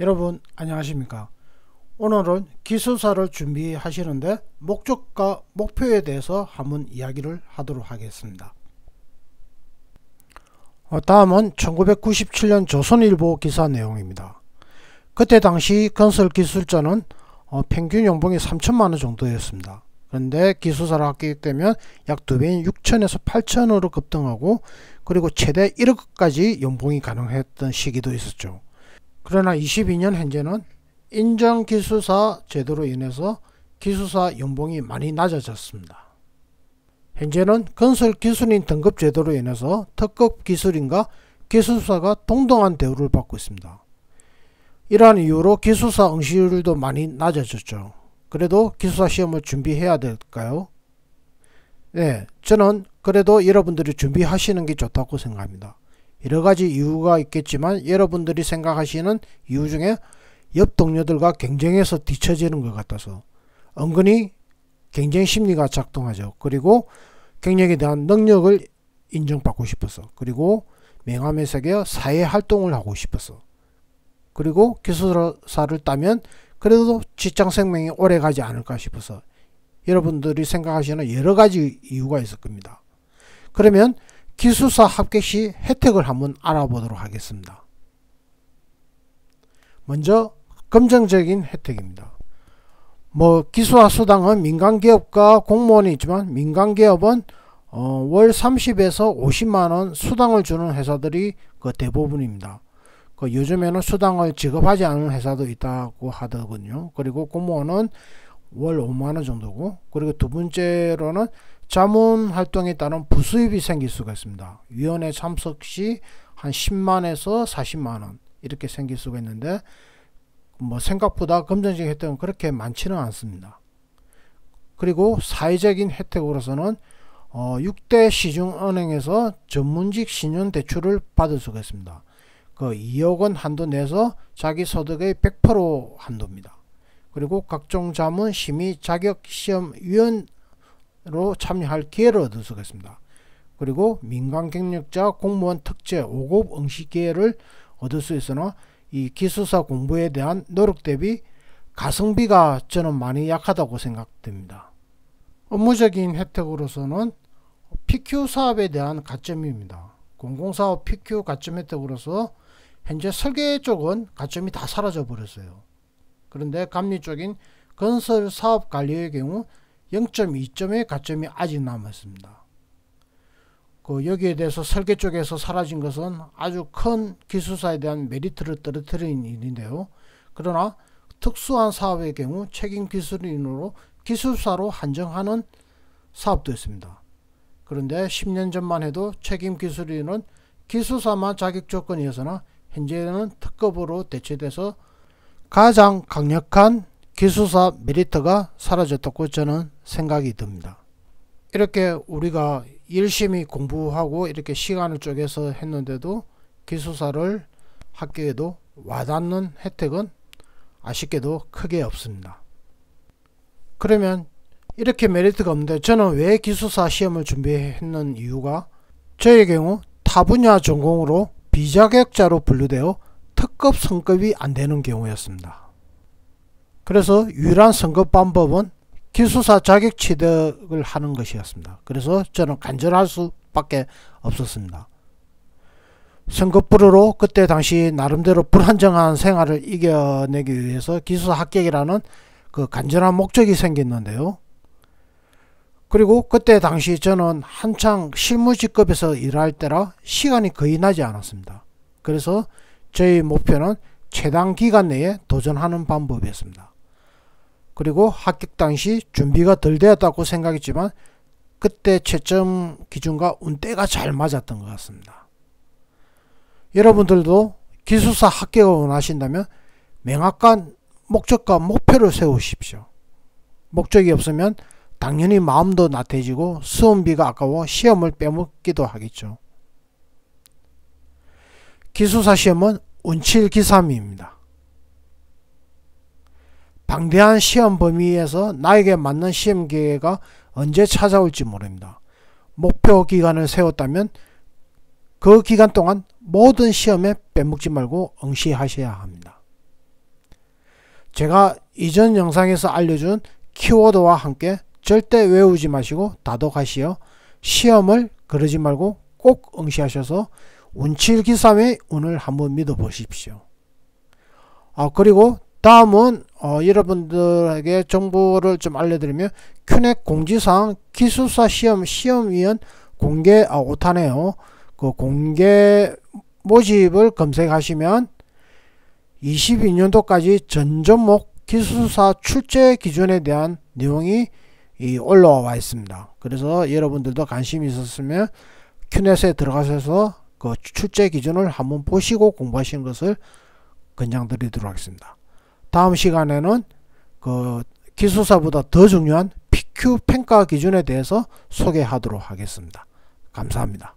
여러분 안녕하십니까 오늘은 기술사를 준비하시는데 목적과 목표에 대해서 한번 이야기를 하도록 하겠습니다 어, 다음은 1997년 조선일보 기사 내용입니다 그때 당시 건설 기술자는 어, 평균 연봉이 3천만원 정도였습니다 그런데 기술사를 하게 되면 약 두배인 6천에서 8천으로 급등하고 그리고 최대 1억까지 연봉이 가능했던 시기도 있었죠 그러나 22년 현재는 인정기수사 제도로 인해서 기수사 연봉이 많이 낮아졌습니다. 현재는 건설기술인 등급 제도로 인해서 특급 기술인과 기술사가 동등한 대우를 받고 있습니다. 이러한 이유로 기술사 응시율도 많이 낮아졌죠. 그래도 기술사 시험을 준비해야 될까요? 네, 저는 그래도 여러분들이 준비하시는 게 좋다고 생각합니다. 여러 가지 이유가 있겠지만 여러분들이 생각하시는 이유 중에 옆 동료들과 경쟁에서 뒤처지는 것 같아서 은근히 경쟁 심리가 작동하죠. 그리고 경력에 대한 능력을 인정받고 싶어서 그리고 맹함에 새겨 사회 활동을 하고 싶어서 그리고 기술사를 따면 그래도 직장 생명이 오래 가지 않을까 싶어서 여러분들이 생각하시는 여러 가지 이유가 있을 겁니다. 그러면 기숙사 합격 시 혜택을 한번 알아보도록 하겠습니다. 먼저 긍정적인 혜택입니다. 뭐기숙사 수당은 민간기업과 공무원이 있지만 민간기업은 어, 월 30에서 50만원 수당을 주는 회사들이 그 대부분입니다. 그 요즘에는 수당을 지급하지 않은 회사도 있다고 하더군요. 그리고 공무원은 월 5만원 정도고 그리고 두 번째로는 자문 활동에 따른 부수입이 생길 수가 있습니다. 위원회 참석 시 한 10만에서 40만 원 이렇게 생길 수가 있는데 뭐 생각보다 금전적인 혜택은 그렇게 많지는 않습니다. 그리고 사회적인 혜택으로서는 어, 6대 시중은행에서 전문직 신용대출을 받을 수가 있습니다. 그 2억 원 한도 내서 자기 소득의 100% 한도입니다. 그리고 각종 자문 심의 자격 시험 위원 로 참여할 기회를 얻을 수가 있습니다. 그리고 민간 경력자 공무원 특채 5급 응시 기회를 얻을 수 있으나 이 기술사 공부에 대한 노력 대비 가성비가 저는 많이 약하다고 생각됩니다. 업무적인 혜택으로서는 PQ 사업에 대한 가점입니다. 공공사업 PQ 가점 혜택으로서 현재 설계 쪽은 가점이 다 사라져 버렸어요. 그런데 감리 쪽인 건설 사업 관리의 경우 0.2점의 가점이 아직 남았습니다. 그 여기에 대해서 설계 쪽에서 사라진 것은 아주 큰 기술사에 대한 메리트를 떨어뜨린 일인데요. 그러나 특수한 사업의 경우 책임 기술인으로 기술사로 한정하는 사업도 있습니다. 그런데 10년 전만 해도 책임 기술인은 기술사만 자격 조건이었으나 현재는 특급으로 대체돼서 가장 강력한 기수사 메리트가 사라졌다고 저는 생각이 듭니다. 이렇게 우리가 열심히 공부하고 이렇게 시간을 쪼개서 했는데도 기수사를 학교에도 와닿는 혜택은 아쉽게도 크게 없습니다. 그러면 이렇게 메리트가 없는데 저는 왜 기숙사 시험을 준비했는 이유가 저의 경우 타분야 전공으로 비자격자로 분류되어 특급 성급이 안 되는 경우였습니다. 그래서 유일한 선거 방법은 기수사 자격 취득을 하는 것이었습니다. 그래서 저는 간절할 수밖에 없었습니다. 선거불으로 그때 당시 나름대로 불안정한 생활을 이겨내기 위해서 기수사 합격이라는 그 간절한 목적이 생겼는데요. 그리고 그때 당시 저는 한창 실무직급에서 일할 때라 시간이 거의 나지 않았습니다. 그래서 저희 목표는 최단 기간 내에 도전하는 방법이었습니다. 그리고 합격 당시 준비가 덜 되었다고 생각했지만 그때 채점 기준과 운대가잘 맞았던 것 같습니다. 여러분들도 기숙사 합격을 원하신다면 명확한 목적과 목표를 세우십시오. 목적이 없으면 당연히 마음도 나태해지고 수험비가 아까워 시험을 빼먹기도 하겠죠. 기숙사 시험은 운칠기삼입니다. 방대한 시험 범위에서 나에게 맞는 시험 기회가 언제 찾아올지 모릅니다. 목표 기간을 세웠다면 그 기간 동안 모든 시험에 빼먹지 말고 응시하셔야 합니다. 제가 이전 영상에서 알려준 키워드와 함께 절대 외우지 마시고 다독하시어 시험을 그러지 말고 꼭 응시하셔서 운칠기삼의 운을 한번 믿어보십시오. 아 그리고 다음은 어, 여러분들에게 정보를 좀 알려드리면 큐넥 공지사항 기술사 시험 시험위원 공개 아, 오타네요. 그 공개 모집을 검색하시면 22년도까지 전 종목 기술사 출제 기준에 대한 내용이 올라와 있습니다. 그래서 여러분들도 관심이 있었으면 큐넷에 들어가셔서 그 출제 기준을 한번 보시고 공부하시는 것을 권장드리도록 하겠습니다. 다음 시간에는 그 기술사보다 더 중요한 PQ 평가 기준에 대해서 소개하도록 하겠습니다. 감사합니다.